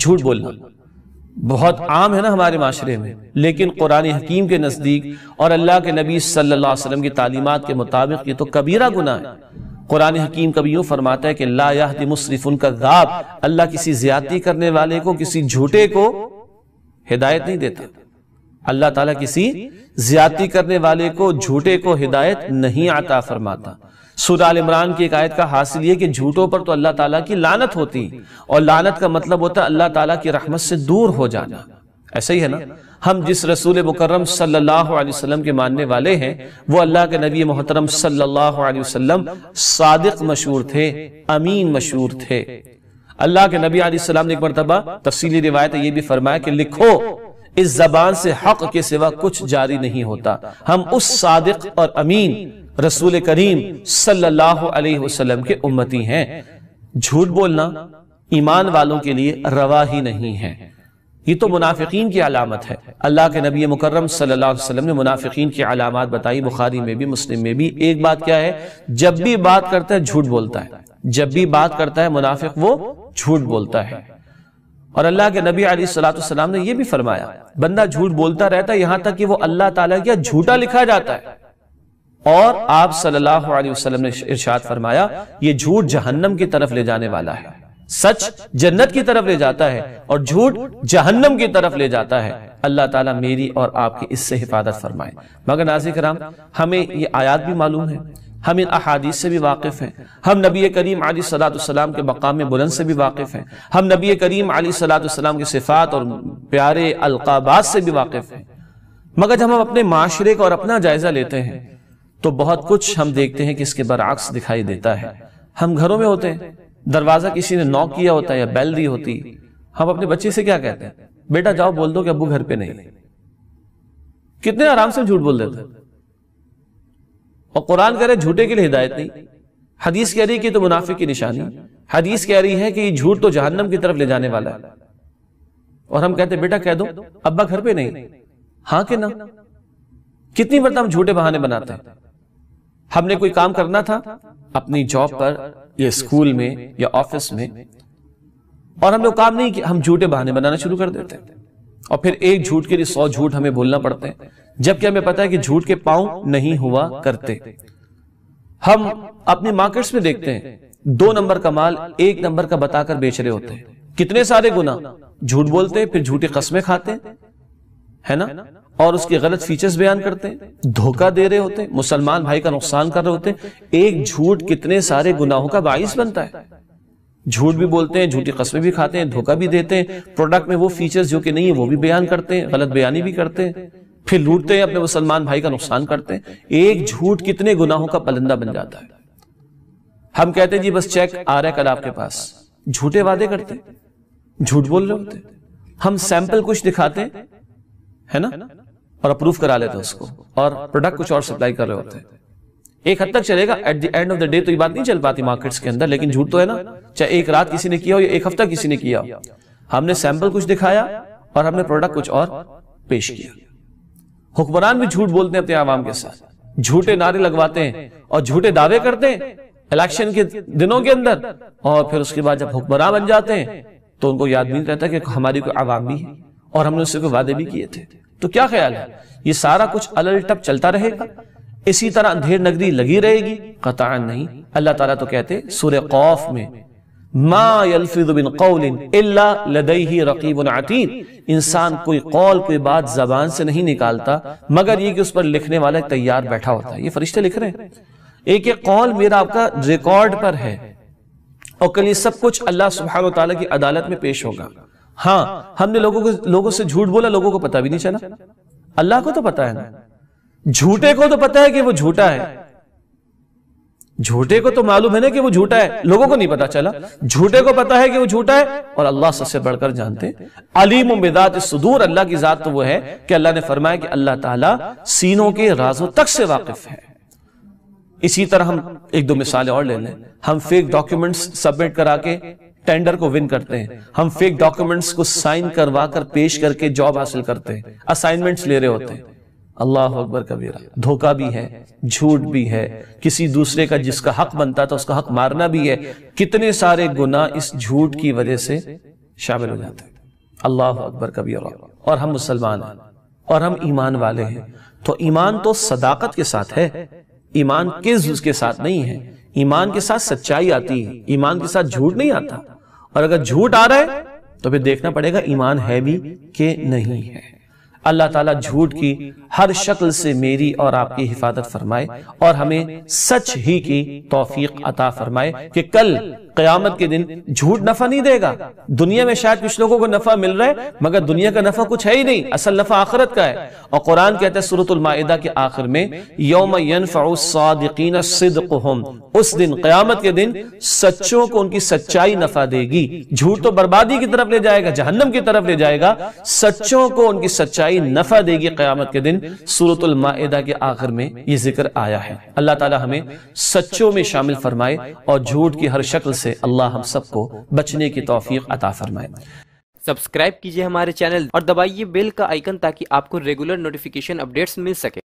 جھوٹ بولنا بہت عام ہے نا ہمارے معاشرے میں لیکن قرآن حکیم کے نزدیک اور اللہ کے نبی صلی اللہ علیہ وسلم کی تعلیمات کے مطابق یہ تو کبیرہ گناہ ہے قرآن حکیم کبھی یوں فرماتا ہے کہ لا مصرف ان کا غاب اللہ کسی زیادتی کرنے والے کو کسی جھوٹے کو ہدایت نہیں دیتا اللہ تعالیٰ کسی زیادتی کرنے والے کو جھوٹے کو ہدایت نہیں عطا فرماتا سورہ عمران کی ایک آیت کا حاصل یہ کہ جھوٹوں پر تو اللہ تعالیٰ کی لانت ہوتی اور لانت کا مطلب ہوتا ہے اللہ تعالیٰ کی رحمت سے دور ہو جانا ایسا ہی ہے نا ہم جس رسول مکرم صلی اللہ علیہ وسلم کے ماننے والے ہیں وہ اللہ کے نبی محترم صلی اللہ علیہ وسلم صادق مشہور تھے امین مشہور تھے اللہ کے نبی علیہ السلام نے ایک مرتبہ تفصیلی ہے یہ بھی فرمایا کہ لکھو اس زبان سے حق کے سوا کچھ جاری نہیں ہوتا ہم اس صادق اور امین رسول کریم صلی اللہ علیہ وسلم کے امتی ہیں جھوٹ بولنا ایمان والوں کے لیے روا ہی نہیں ہے یہ تو منافقین کی علامت ہے اللہ کے نبی مکرم صلی اللہ علیہ وسلم نے منافقین کی علامات بتائی بخاری میں بھی مسلم میں بھی ایک بات کیا ہے جب بھی بات کرتا ہے جھوٹ بولتا ہے جب بھی بات کرتا ہے منافق وہ جھوٹ بولتا ہے اور اللہ کے نبی علیہ السلاح السلام نے یہ بھی فرمایا بندہ جھوٹ بولتا رہتا ہے یہاں تک کہ وہ اللہ تعالیٰ کیا جھوٹا لکھا جاتا ہے اور آپ صلی اللہ علیہ وسلم نے ارشاد فرمایا یہ جھوٹ جہنم کی طرف لے جانے والا ہے سچ جنت کی طرف لے جاتا ہے اور جھوٹ جہنم کی طرف لے جاتا ہے اللہ تعالیٰ میری اور آپ کی اس سے حفاظت فرمائے مگر ناظر کرام ہمیں یہ آیات بھی معلوم ہے ہم ان احادیث سے بھی واقف ہیں ہم نبی کریم علی صلاح السلام کے مقام بلند سے بھی واقف ہیں ہم نبی کریم علی صلاح السلام کی صفات اور پیارے القابات سے بھی واقف ہیں مگر جب ہم اپنے معاشرے کا اور اپنا جائزہ لیتے ہیں تو بہت کچھ ہم دیکھتے ہیں کہ اس کے برعکس دکھائی دیتا ہے ہم گھروں میں ہوتے ہیں دروازہ کسی نے نوک کیا ہوتا ہے یا بیل دی ہوتی ہم اپنے بچے سے کیا کہتے ہیں بیٹا جاؤ بول دو کہ ابو گھر پہ نہیں کتنے آرام سے جھوٹ بول دیتے ہیں اور قرآن کہہ رہے جھوٹے کے لیے ہدایت نہیں حدیث کہہ رہی کہ تو منافق کی نشانی حدیث کہہ رہی ہے کہ یہ جھوٹ تو جہنم کی طرف لے جانے والا ہے اور ہم کہتے ہیں بیٹا کہہ دو ابا گھر پہ نہیں ہاں کہ نہ کتنی مرتبہ ہم جھوٹے بہانے بناتے ہم نے کوئی کام کرنا تھا اپنی جاب پر یا اسکول میں یا آفس میں اور ہم نے کام نہیں کیا ہم جھوٹے بہانے بنانا شروع کر دیتے ہیں اور پھر ایک جھوٹ کے لیے سو جھوٹ ہمیں بولنا پڑتے ہیں جبکہ ہمیں پتا ہے کہ جھوٹ کے پاؤں نہیں ہوا کرتے ہم اپنے مارکیٹس میں دیکھتے ہیں دو نمبر نمبر کا کا مال ایک بتا کر بیچ رہے ہوتے ہیں کتنے سارے گنا جھوٹ بولتے ہیں پھر جھوٹے قسمیں کھاتے ہے نا اور اس کے غلط فیچرز بیان کرتے ہیں دھوکہ دے رہے ہوتے ہیں مسلمان بھائی کا نقصان کر رہے ہوتے ہیں ایک جھوٹ کتنے سارے گناہوں کا باعث بنتا ہے جھوٹ بھی بولتے ہیں جھوٹی قسمیں بھی کھاتے ہیں دھوکہ بھی دیتے ہیں پروڈکٹ میں وہ فیچرز جو کہ نہیں ہیں وہ بھی بیان کرتے ہیں غلط بیانی بھی کرتے ہیں پھر لوٹتے ہیں اپنے مسلمان بھائی کا نقصان کرتے ہیں ایک جھوٹ کتنے گناہوں کا پلندہ بن جاتا ہے ہم کہتے ہیں جی بس چیک آ رہا ہے کل آپ کے پاس جھوٹے وعدے کرتے جھوٹ بول رہے ہوتے ہم سیمپل کچھ دکھاتے ہے نا اور اپروو کرا لیتے اس کو اور پروڈکٹ کچھ اور سپلائی کر رہے ہوتے ہیں ایک حد تک چلے گا at the end of the day تو یہ بات نہیں چل پاتی مارکیٹس کے اندر لیکن جھوٹ تو ہے نا چاہے ایک رات کسی نے کیا ہو یا ایک ہفتہ کسی نے کیا ہم نے سیمپل کچھ دکھایا اور ہم نے پروڈکٹ کچھ اور پیش کیا حکمران بھی جھوٹ بولتے ہیں اپنے عوام کے ساتھ جھوٹے نعرے لگواتے ہیں اور جھوٹے دعوے کرتے ہیں الیکشن کے دنوں کے اندر اور پھر اس کے بعد جب حکمران بن جاتے ہیں تو ان کو یاد نہیں رہتا کہ ہماری کوئی عوام بھی ہے اور ہم نے اس سے کوئی وعدے بھی کیے تھے تو کیا خیال ہے یہ سارا کچھ الٹ چلتا رہے گا اسی طرح اندھیر نگری لگی رہے گی قطعا نہیں اللہ تعالیٰ تو کہتے سورہ قوف میں ما یلفظ من قول الا لدیہ رقیب عطین انسان کوئی قول کوئی بات زبان سے نہیں نکالتا مگر یہ کہ اس پر لکھنے والا تیار بیٹھا ہوتا ہے یہ فرشتے لکھ رہے ہیں ایک ایک قول میرا آپ کا ریکارڈ پر ہے اور کل یہ سب کچھ اللہ سبحانہ وتعالی کی عدالت میں پیش ہوگا ہاں ہم نے لوگوں سے جھوٹ بولا لوگوں کو پتا بھی نہیں چلا اللہ کو تو پتا ہے نا جھوٹے کو تو پتا ہے کہ وہ جھوٹا ہے جھوٹے کو تو معلوم ہے نا کہ وہ جھوٹا ہے لوگوں کو نہیں پتا چلا جھوٹے کو پتا ہے کہ وہ جھوٹا ہے اور اللہ سب سے بڑھ کر جانتے علیم بذات صدور اللہ کی ذات تو وہ ہے کہ اللہ نے فرمایا کہ اللہ تعالیٰ سینوں کے رازوں تک سے واقف ہے اسی طرح ہم ایک دو مثالیں اور لے لیں ہم فیک ڈاکومنٹس سبمٹ کرا کے ٹینڈر کو ون کرتے ہیں ہم فیک ڈاکومنٹس کو سائن کروا کر پیش کر کے جاب حاصل کرتے ہیں اسائنمنٹس لے رہے ہوتے ہیں اللہ اکبر کبیرہ دھوکہ بھی ہے جھوٹ بھی ہے کسی دوسرے کا جس کا حق بنتا تھا اس کا حق مارنا بھی ہے کتنے سارے گناہ اس جھوٹ کی وجہ سے شامل ہو جاتے ہیں اللہ اکبر کبیرہ اور ہم مسلمان ہیں اور ہم ایمان والے ہیں تو ایمان تو صداقت کے ساتھ ہے ایمان کس کے ساتھ نہیں ہے ایمان کے ساتھ سچائی آتی ہے ایمان کے ساتھ جھوٹ نہیں آتا اور اگر جھوٹ آ رہا ہے تو پھر دیکھنا پڑے گا ایمان ہے بھی کہ نہیں ہے اللہ تعالیٰ جھوٹ کی ہر شکل سے میری اور آپ کی حفاظت فرمائے اور ہمیں سچ ہی کی توفیق عطا فرمائے کہ کل قیامت کے دن جھوٹ نفع نہیں دے گا دنیا میں شاید کچھ لوگوں کو نفع مل رہا ہے مگر دنیا کا نفع کچھ ہے ہی نہیں اصل نفع آخرت کا ہے اور قرآن کہتا ہے سورت المائدہ کے آخر میں یوم اس دن قیامت کے دن سچوں کو ان کی سچائی نفع دے گی جھوٹ تو بربادی کی طرف لے جائے گا جہنم کی طرف لے جائے گا سچوں کو ان کی سچائی انتہائی نفع دے گی قیامت کے دن سورة المائدہ کے آخر میں یہ ذکر آیا ہے اللہ تعالی ہمیں سچوں میں شامل فرمائے اور جھوٹ کی ہر شکل سے اللہ ہم سب کو بچنے کی توفیق عطا فرمائے سبسکرائب کیجئے ہمارے چینل اور دبائیے بیل کا آئیکن تاکہ آپ کو ریگولر اپ ڈیٹس مل سکے